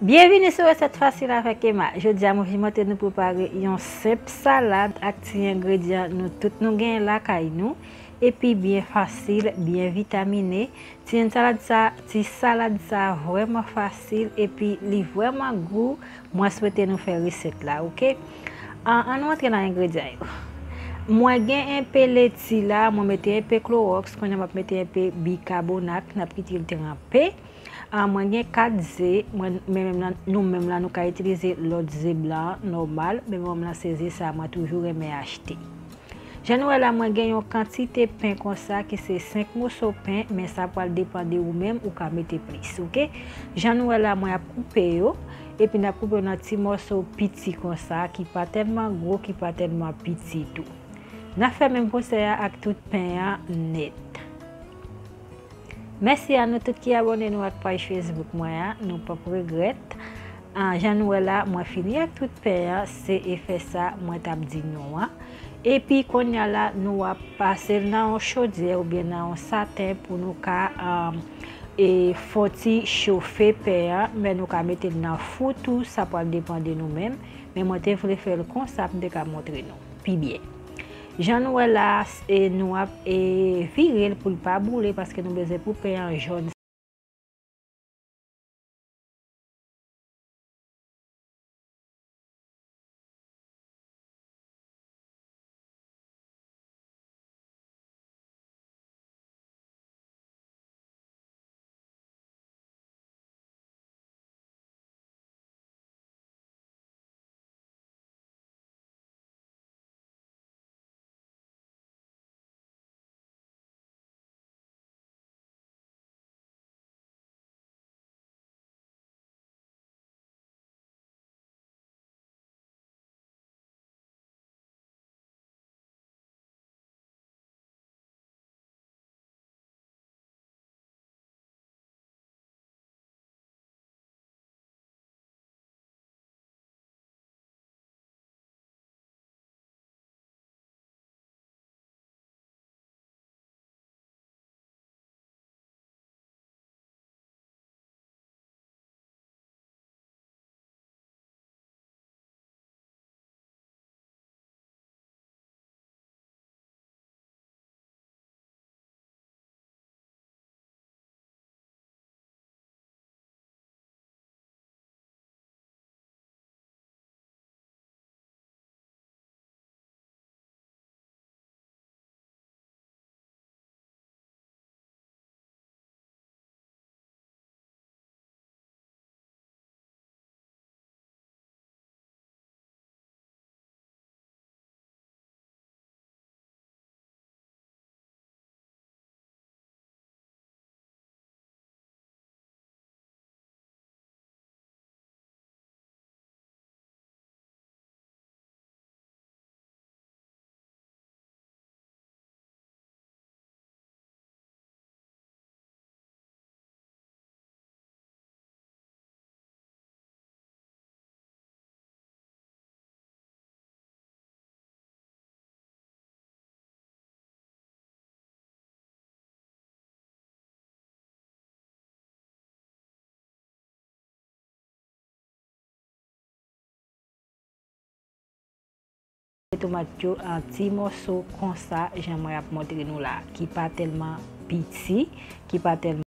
Bienvenue sur Recepte Facile avec Emma. Je vous dis à moi que je vais vous montrer nous préparer une simple salade avec tous les ingrédients que nous avons ici à la maison. Et puis bien facile, bien vitaminé. C'est une salade vraiment facile et puis elle est vraiment goût. Moi, je voulais nous faire cette recette. On va voir les ingrédients. Ok. Mwen gen yon pe leti la, mwen mette yon pe clorox, konye mwen mette yon pe bikabonak, na piti yon te rampe. A mwen gen kat ze, mwen men men nan nou men men nan nou ka itilize lot ze blan, normal, men men men nan seze sa, mwen toujou reme achete. Janou e la mwen gen yon kantite pen konsa ki se 5 mousso pen, men sa pal depande ou menm ou ka mette pris. Janou e la mwen ap koupe yo, epi nan koupe yon ti mousso piti konsa ki pa telman gro, ki pa telman piti tou. Nafè mè mponsè ya ak tout pen ya net. Mèsi ya nou tout ki abone nou ak pay Facebook mwen ya, nou pap regret. An janouè la, mwen finye ak tout pen ya, se e fè sa, mwen tabdi nou an. Epi kon ya la, nou wap pase nan an chodze ou bien nan an satèp ou nou ka e foti chofè pen ya, mwen nou ka mette nan fotou, sa pwa depande nou mèm, mwen mwen te fwele fwele konsap de ka montre nou. Pi bie. Jan nou el as nou ap e firel pou pa boule paske nou beze pou pe an joun tou mat chou an ti moso konsa jen mwen ap moti gen nou la, ki pa telman biti, ki pa telman...